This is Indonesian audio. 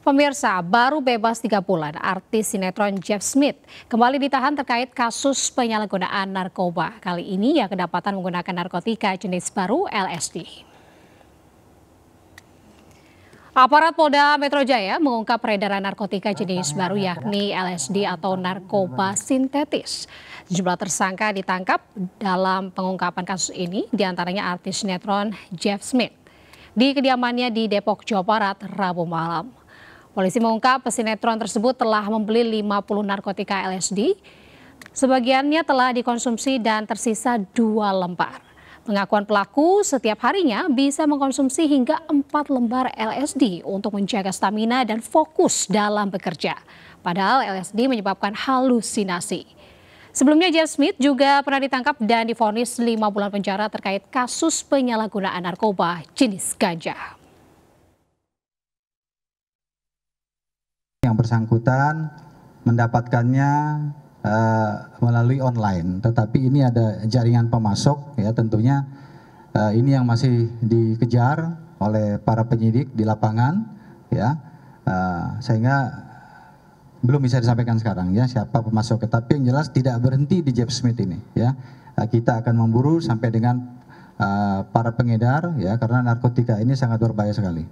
Pemirsa, baru bebas tiga bulan, artis sinetron Jeff Smith kembali ditahan terkait kasus penyalahgunaan narkoba. Kali ini ia kedapatan menggunakan narkotika jenis baru LSD. Aparat Polda Metro Jaya mengungkap peredaran narkotika jenis baru yakni LSD atau narkoba sintetis. Jumlah tersangka ditangkap dalam pengungkapan kasus ini, diantaranya artis sinetron Jeff Smith di kediamannya di Depok, Jawa Barat, Rabu malam. Polisi mengungkap pesinetron tersebut telah membeli 50 narkotika LSD. Sebagiannya telah dikonsumsi dan tersisa dua lembar. Pengakuan pelaku setiap harinya bisa mengkonsumsi hingga empat lembar LSD untuk menjaga stamina dan fokus dalam bekerja. Padahal LSD menyebabkan halusinasi. Sebelumnya Jeff Smith juga pernah ditangkap dan difonis lima bulan penjara terkait kasus penyalahgunaan narkoba jenis ganja. yang bersangkutan mendapatkannya uh, melalui online. Tetapi ini ada jaringan pemasok ya tentunya uh, ini yang masih dikejar oleh para penyidik di lapangan ya uh, sehingga belum bisa disampaikan sekarang ya siapa pemasoknya. Tapi yang jelas tidak berhenti di Jeff Smith ini ya uh, kita akan memburu sampai dengan uh, para pengedar ya karena narkotika ini sangat berbahaya sekali.